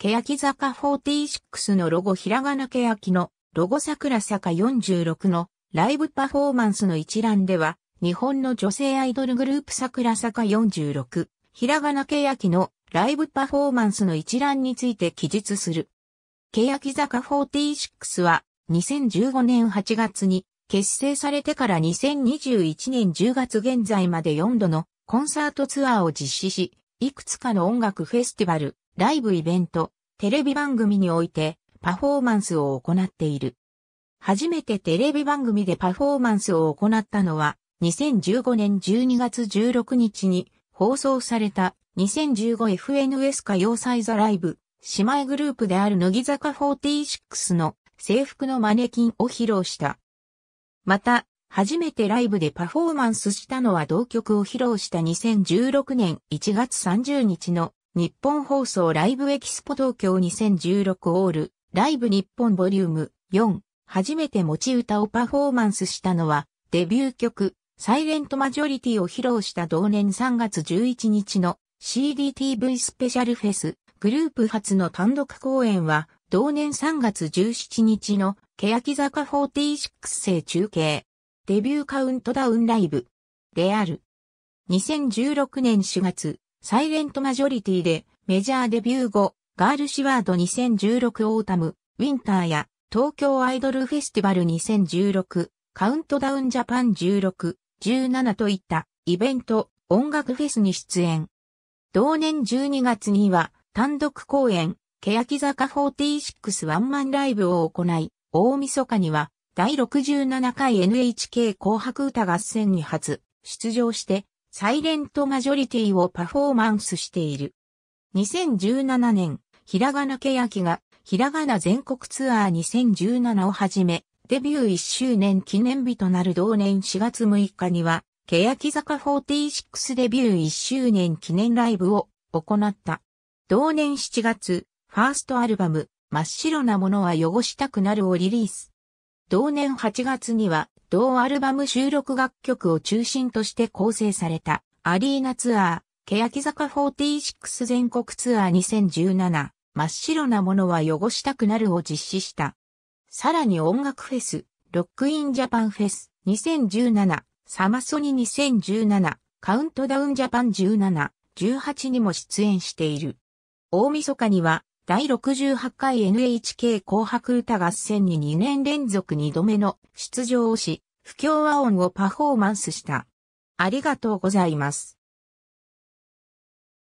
欅坂46のロゴひらがな欅のロゴ桜坂46のライブパフォーマンスの一覧では、日本の女性アイドルグループ桜坂46、ひらがな欅のライブパフォーマンスの一覧について記述する。欅坂46は2015年8月に結成されてから2021年10月現在まで4度のコンサートツアーを実施し、いくつかの音楽フェスティバル、ライブイベント、テレビ番組においてパフォーマンスを行っている。初めてテレビ番組でパフォーマンスを行ったのは、2015年12月16日に放送された 2015FNS 歌謡祭ザライブ、姉妹グループである乃木坂46の制服のマネキンを披露した。また、初めてライブでパフォーマンスしたのは同曲を披露した2016年1月30日の日本放送ライブエキスポ東京2016オール、ライブ日本ボリューム4、初めて持ち歌をパフォーマンスしたのは、デビュー曲、サイレントマジョリティを披露した同年3月11日の CDTV スペシャルフェス、グループ初の単独公演は、同年3月17日の、欅坂46世中継、デビューカウントダウンライブ、である。2016年4月、サイレントマジョリティでメジャーデビュー後、ガールシワード2016オータム、ウィンターや東京アイドルフェスティバル2016、カウントダウンジャパン16、17といったイベント、音楽フェスに出演。同年12月には単独公演、欅坂46ワンマンライブを行い、大晦日には第67回 NHK 紅白歌合戦に初出場してサイレントマジョリティをパフォーマンスしている。2017年、ひらがなけやきが、ひらがな全国ツアー2017をはじめ、デビュー1周年記念日となる同年4月6日には、けやき坂46デビュー1周年記念ライブを行った。同年7月、ファーストアルバム、真っ白なものは汚したくなるをリリース。同年8月には同アルバム収録楽曲を中心として構成されたアリーナツアー、欅坂46全国ツアー2017真っ白なものは汚したくなるを実施した。さらに音楽フェス、ロックインジャパンフェス2017、サマソニ2017、カウントダウンジャパン17、18にも出演している。大晦日には第68回 NHK 紅白歌合戦に2年連続2度目の出場をし、不協和音をパフォーマンスした。ありがとうございます。